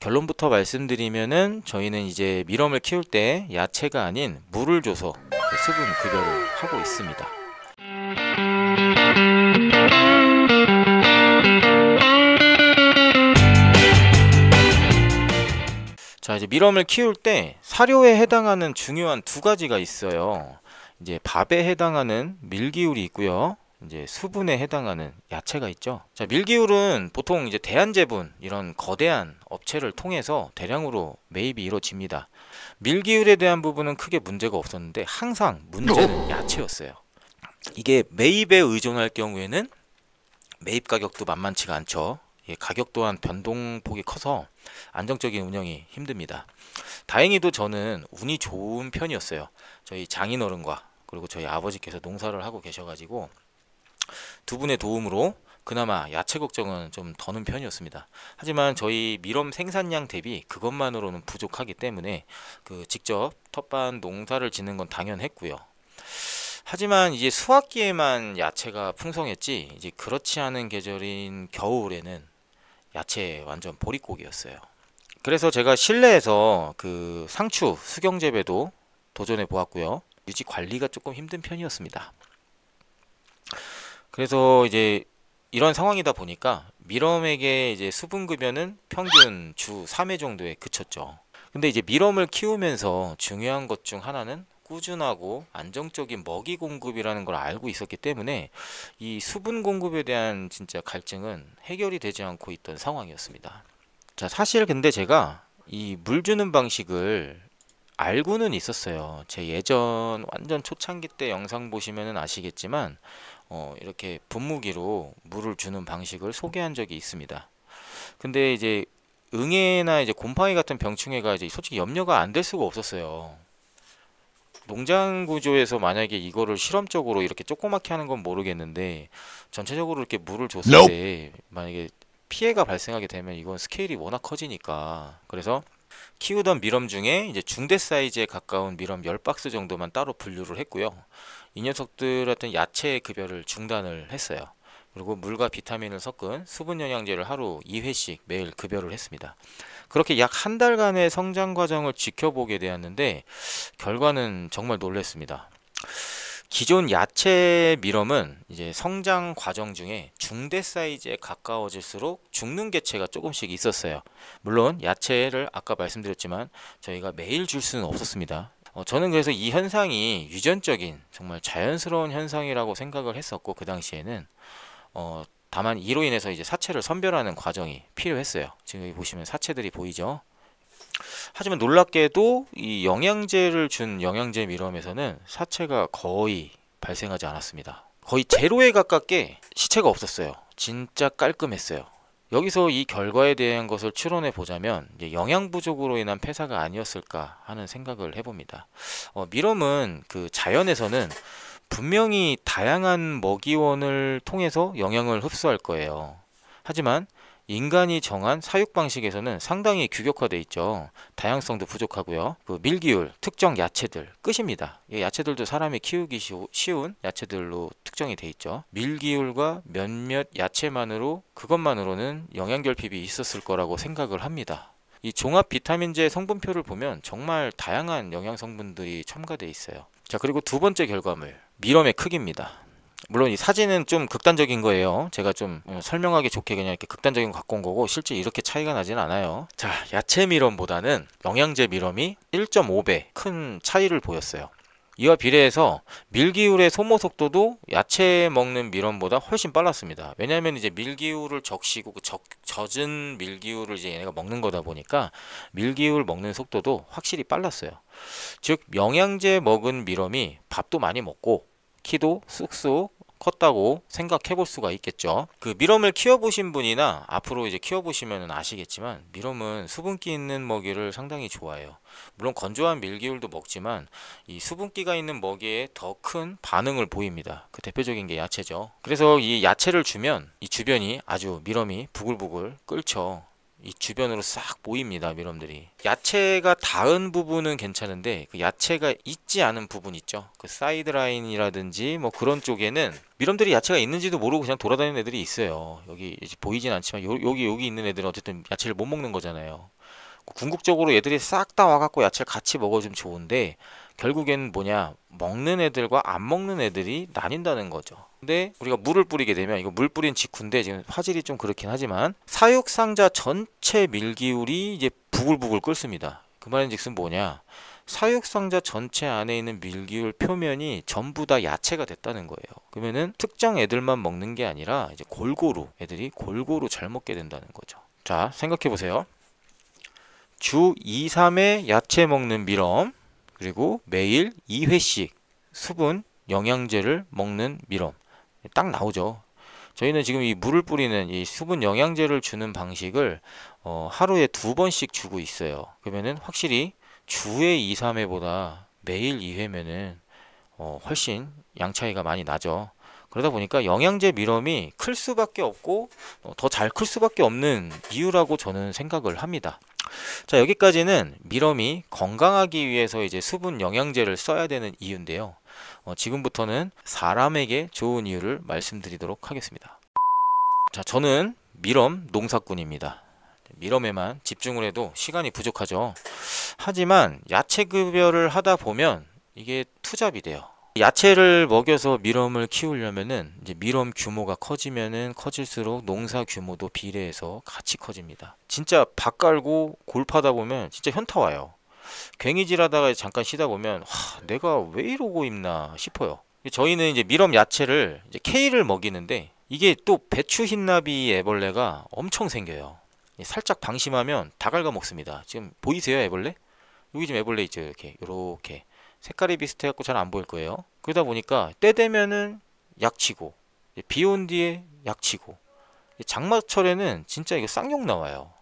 결론부터 말씀드리면은 저희는 이제 밀웜을 키울 때 야채가 아닌 물을 줘서 수분 급여를 하고 있습니다. 자 이제 밀웜을 키울 때 사료에 해당하는 중요한 두 가지가 있어요. 이제 밥에 해당하는 밀기울이 있고요. 이제 수분에 해당하는 야채가 있죠. 자, 밀기울은 보통 이제 대한제분 이런 거대한 업체를 통해서 대량으로 매입이 이루어집니다. 밀기울에 대한 부분은 크게 문제가 없었는데 항상 문제는 어? 야채였어요. 이게 매입에 의존할 경우에는 매입 가격도 만만치가 않죠. 예, 가격 또한 변동폭이 커서 안정적인 운영이 힘듭니다. 다행히도 저는 운이 좋은 편이었어요. 저희 장인어른과 그리고 저희 아버지께서 농사를 하고 계셔가지고 두 분의 도움으로 그나마 야채 걱정은 좀 더는 편이었습니다. 하지만 저희 밀웜 생산량 대비 그것만으로는 부족하기 때문에 그 직접 텃밭 농사를 짓는 건 당연했고요. 하지만 이제 수확기에만 야채가 풍성했지 이제 그렇지 않은 계절인 겨울에는 야채 완전 보릿고기였어요. 그래서 제가 실내에서 그 상추 수경 재배도 도전해 보았고요. 유지 관리가 조금 힘든 편이었습니다. 그래서 이제 이런 상황이다 보니까 미럼에게 이제 수분 급여는 평균 주 3회 정도에 그쳤죠. 근데 이제 미럼을 키우면서 중요한 것 중 하나는 꾸준하고 안정적인 먹이 공급이라는 걸 알고 있었기 때문에 이 수분 공급에 대한 진짜 갈증은 해결이 되지 않고 있던 상황이었습니다. 자, 사실 근데 제가 이 물 주는 방식을 알고는 있었어요. 제 예전 완전 초창기 때 영상 보시면 아시겠지만 어, 이렇게 분무기로 물을 주는 방식을 소개한 적이 있습니다. 근데 이제 응애나 이제 곰팡이 같은 병충해가 이제 솔직히 염려가 안 될 수가 없었어요. 농장 구조에서 만약에 이거를 실험적으로 이렇게 조그맣게 하는 건 모르겠는데 전체적으로 이렇게 물을 줬을 때 만약에 피해가 발생하게 되면 이건 스케일이 워낙 커지니까 그래서 키우던 밀웜 중에 이제 중대 사이즈에 가까운 밀웜 10박스 정도만 따로 분류를 했고요. 이 녀석들의 어 야채 급여를 중단을 했어요. 그리고 물과 비타민을 섞은 수분 영양제를 하루 2회씩 매일 급여를 했습니다. 그렇게 약 한 달간의 성장 과정을 지켜보게 되었는데 결과는 정말 놀랬습니다. 기존 야채 밀럼은 이제 성장 과정 중에 중대 사이즈에 가까워질수록 죽는 개체가 조금씩 있었어요. 물론 야채를 아까 말씀드렸지만 저희가 매일 줄 수는 없었습니다. 어, 저는 그래서 이 현상이 유전적인 정말 자연스러운 현상이라고 생각을 했었고 그 당시에는 어, 다만 이로 인해서 이제 사체를 선별하는 과정이 필요했어요. 지금 여기 보시면 사체들이 보이죠. 하지만 놀랍게도 이 영양제를 준 영양제 미럼에서는 사체가 거의 발생하지 않았습니다. 거의 제로에 가깝게 시체가 없었어요. 진짜 깔끔했어요. 여기서 이 결과에 대한 것을 추론해 보자면 영양 부족으로 인한 폐사가 아니었을까 하는 생각을 해봅니다. 어, 미럼은 그 자연에서는 분명히 다양한 먹이원을 통해서 영양을 흡수할 거예요. 하지만 인간이 정한 사육 방식에서는 상당히 규격화돼 있죠. 다양성도 부족하고요. 그 밀기율, 특정 야채들 끝입니다. 야채들도 사람이 키우기 쉬운 야채들로 확정이 돼 있죠. 밀기율과 몇몇 야채만으로 그것만으로는 영양 결핍이 있었을 거라고 생각을 합니다. 이 종합 비타민제 성분표를 보면 정말 다양한 영양 성분들이 첨가돼 있어요. 자, 그리고 두 번째 결과물. 밀웜의 크기입니다. 물론 이 사진은 좀 극단적인 거예요. 제가 좀 어, 설명하기 좋게 그냥 이렇게 극단적인 거 갖고 온 거고 실제 이렇게 차이가 나진 않아요. 자, 야채 밀웜보다는 영양제 밀웜이 1.5배 큰 차이를 보였어요. 이와 비례해서 밀기울의 소모 속도도 야채 먹는 밀원보다 훨씬 빨랐습니다. 왜냐하면 이제 밀기울을 적시고 그 적, 젖은 밀기울을 이제 얘네가 먹는 거다 보니까 밀기울 먹는 속도도 확실히 빨랐어요. 즉 영양제 먹은 밀웜이 밥도 많이 먹고 키도 쑥쑥 컸다고 생각해 볼 수가 있겠죠 그 미럼을 키워보신 분이나 앞으로 이제 키워보시면 아시겠지만 미럼은 수분기 있는 먹이를 상당히 좋아해요 물론 건조한 밀기울도 먹지만 이 수분기가 있는 먹이에 더 큰 반응을 보입니다 그 대표적인 게 야채죠 그래서 이 야채를 주면 이 주변이 아주 미럼이 부글부글 끓죠 이 주변으로 싹 보입니다 미럼들이 야채가 닿은 부분은 괜찮은데 그 야채가 있지 않은 부분 있죠 그 사이드 라인이라든지 뭐 그런 쪽에는 미럼들이 야채가 있는지도 모르고 그냥 돌아다니는 애들이 있어요 여기 이제 보이진 않지만 요, 여기 여기 있는 애들은 어쨌든 야채를 못 먹는 거잖아요 궁극적으로 얘들이 싹 다 와갖고 야채를 같이 먹어주면 좋은데 결국엔 뭐냐 먹는 애들과 안 먹는 애들이 나뉜다는 거죠. 근데 우리가 물을 뿌리게 되면 이거 물 뿌린 직후인데 지금 화질이 좀 그렇긴 하지만 사육상자 전체 밀기울이 이제 부글부글 끓습니다. 그 말인즉슨 뭐냐 사육상자 전체 안에 있는 밀기울 표면이 전부 다 야채가 됐다는 거예요. 그러면은 특정 애들만 먹는 게 아니라 이제 골고루 애들이 골고루 잘 먹게 된다는 거죠. 자 생각해 보세요. 주 2, 3회 야채 먹는 밀웜 그리고 매일 2회씩 수분 영양제를 먹는 미럼 딱 나오죠 저희는 지금 이 물을 뿌리는 이 수분 영양제를 주는 방식을 어, 하루에 두 번씩 주고 있어요 그러면은 확실히 주에 2, 3회보다 매일 2회면은 어, 훨씬 양 차이가 많이 나죠 그러다 보니까 영양제 미럼이 클 수밖에 없고 어, 더잘 클 수밖에 없는 이유라고 저는 생각을 합니다 자 여기까지는 미럼이 건강하기 위해서 이제 수분 영양제를 써야 되는 이유인데요 어, 지금부터는 사람에게 좋은 이유를 말씀드리도록 하겠습니다 자 저는 미럼 농사꾼입니다 미럼에만 집중을 해도 시간이 부족하죠 하지만 야채 급여를 하다 보면 이게 투잡이 돼요 야채를 먹여서 밀웜을 키우려면은 이제 밀웜 규모가 커지면은 커질수록 농사 규모도 비례해서 같이 커집니다. 진짜 밭깔고골 파다 보면 진짜 현타 와요. 괭이질하다가 잠깐 쉬다 보면 와, 내가 왜 이러고 있나 싶어요. 저희는 이제 밀웜 야채를 이제 K를 먹이는데 이게 또 배추 흰나비 애벌레가 엄청 생겨요. 살짝 방심하면 다갈아먹습니다 지금 보이세요 애벌레? 여기 지금 애벌레 있죠 이렇게 이렇게 색깔이 비슷해갖고 잘 안 보일 거예요. 그러다 보니까 때 되면은 약치고 비온 뒤에 약치고 장마철에는 진짜 이거 쌍욕 나와요.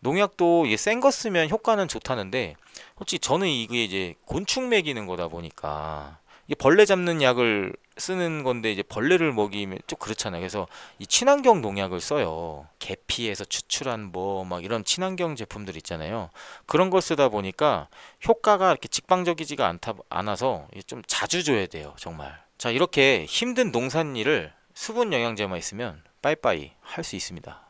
농약도 이게 센 거 쓰면 효과는 좋다는데 솔직히 저는 이게 이제 곤충 먹이는 거다 보니까 벌레 잡는 약을 쓰는 건데 이제 벌레를 먹이면 좀 그렇잖아요. 그래서 이 친환경 농약을 써요. 계피에서 추출한 뭐 막 이런 친환경 제품들 있잖아요. 그런 걸 쓰다 보니까 효과가 이렇게 직방적이지가 않다 않아서 좀 자주 줘야 돼요. 정말. 자 이렇게 힘든 농산일을 수분 영양제만 있으면 빠이빠이 할 수 있습니다.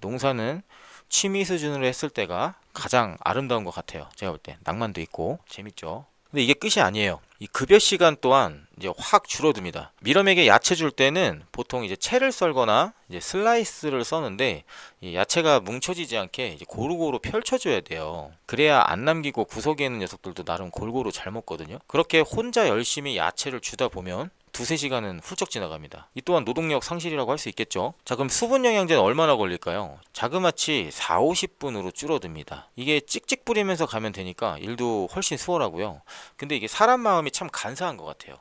농사는 취미 수준으로 했을 때가 가장 아름다운 것 같아요. 제가 볼 때 낭만도 있고 재밌죠. 근데 이게 끝이 아니에요. 이 급여 시간 또한 이제 확 줄어듭니다. 미럼에게 야채 줄 때는 보통 이제 채를 썰거나 이제 슬라이스를 써는데 야채가 뭉쳐지지 않게 고루고루 펼쳐줘야 돼요. 그래야 안 남기고 구석에 있는 녀석들도 나름 골고루 잘 먹거든요. 그렇게 혼자 열심히 야채를 주다 보면 두세 시간은 훌쩍 지나갑니다. 이 또한 노동력 상실이라고 할 수 있겠죠. 자 그럼 수분 영양제는 얼마나 걸릴까요? 자그마치 4, 50분으로 줄어듭니다. 이게 찍찍 뿌리면서 가면 되니까 일도 훨씬 수월하고요. 근데 이게 사람 마음이 참 간사한 것 같아요.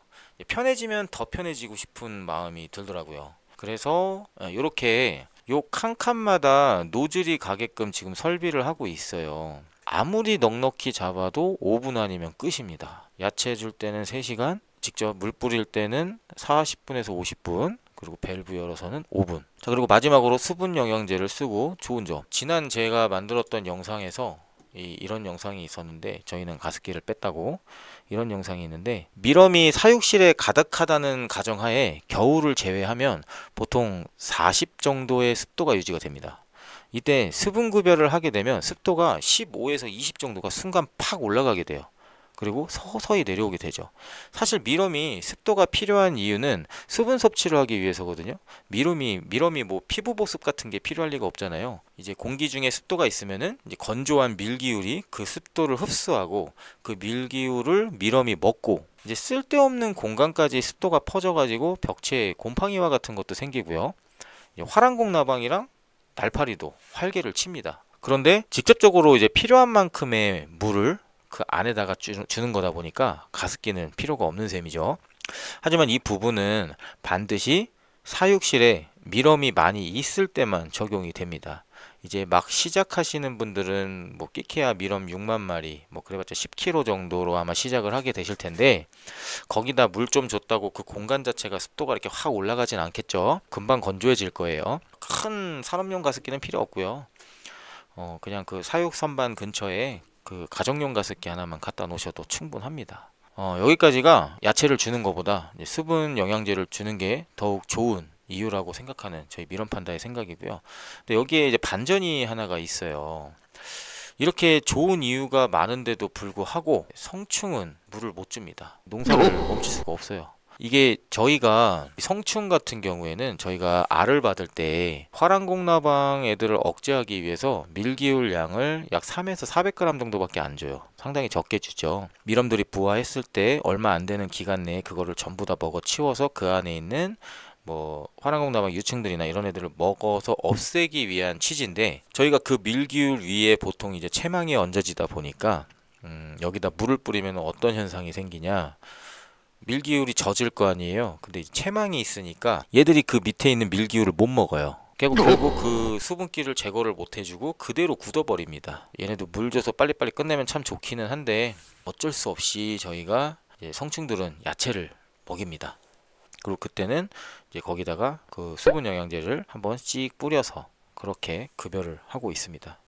편해지면 더 편해지고 싶은 마음이 들더라고요. 그래서 이렇게 예, 요 칸칸마다 노즐이 가게끔 지금 설비를 하고 있어요. 아무리 넉넉히 잡아도 5분 아니면 끝입니다. 야채 줄 때는 3시간, 직접 물 뿌릴 때는 40분에서 50분 그리고 밸브 열어서는 5분 자 그리고 마지막으로 수분 영양제를 쓰고 좋은 점 지난 제가 만들었던 영상에서 이, 이런 영상이 있었는데 저희는 가습기를 뺐다고 이런 영상이 있는데 미러미 사육실에 가득하다는 가정하에 겨울을 제외하면 보통 40 정도의 습도가 유지가 됩니다 이때 수분 구별을 하게 되면 습도가 15에서 20 정도가 순간 팍 올라가게 돼요 그리고 서서히 내려오게 되죠. 사실 미럼이 습도가 필요한 이유는 수분 섭취를 하기 위해서거든요. 미럼이 미럼이 뭐 피부 보습 같은 게 필요할 리가 없잖아요. 이제 공기 중에 습도가 있으면은 이제 건조한 밀기울이 그 습도를 흡수하고 그 밀기울을 미럼이 먹고 이제 쓸데없는 공간까지 습도가 퍼져가지고 벽체에 곰팡이와 같은 것도 생기고요. 화랑공 나방이랑 날파리도 활개를 칩니다. 그런데 직접적으로 이제 필요한 만큼의 물을 그 안에다가 주, 는 거다 보니까 가습기는 필요가 없는 셈이죠. 하지만 이 부분은 반드시 사육실에 밀럼이 많이 있을 때만 적용이 됩니다. 이제 막 시작하시는 분들은 뭐 끼케야 밀럼 6만 마리 뭐 그래봤자 10kg 정도로 아마 시작을 하게 되실 텐데 거기다 물 좀 줬다고 그 공간 자체가 습도가 이렇게 확 올라가진 않겠죠. 금방 건조해질 거예요. 큰산업용 가습기는 필요 없고요. 어 그냥 그 사육 선반 근처에 그 가정용 가습기 하나만 갖다 놓으셔도 충분합니다 어, 여기까지가 야채를 주는 것보다 이제 수분 영양제를 주는 게 더욱 좋은 이유라고 생각하는 저희 미런판다의 생각이고요 근데 여기에 이제 반전이 하나가 있어요 이렇게 좋은 이유가 많은데도 불구하고 성충은 물을 못 줍니다 농사를 네. 멈출 수가 없어요 이게 저희가 성충 같은 경우에는 저희가 알을 받을 때 화랑공나방 애들을 억제하기 위해서 밀기울 양을 약 3에서 400g 정도밖에 안 줘요. 상당히 적게 주죠. 미럼들이 부화했을 때 얼마 안 되는 기간 내에 그거를 전부 다 먹어 치워서 그 안에 있는 뭐 화랑공나방 유충들이나 이런 애들을 먹어서 없애기 위한 취지인데 저희가 그 밀기울 위에 보통 이제 체망이 얹어지다 보니까 음, 여기다 물을 뿌리면 어떤 현상이 생기냐 밀기율이 젖을 거 아니에요 근데 체망이 있으니까 얘들이 그 밑에 있는 밀기율을 못 먹어요 어? 결국, 그 수분기를 제거를 못 해주고 그대로 굳어버립니다 얘네도 물 줘서 빨리빨리 끝내면 참 좋기는 한데 어쩔 수 없이 저희가 이제 성충들은 야채를 먹입니다 그리고 그때는 이제 거기다가 그 수분 영양제를 한번 씩 뿌려서 그렇게 급여를 하고 있습니다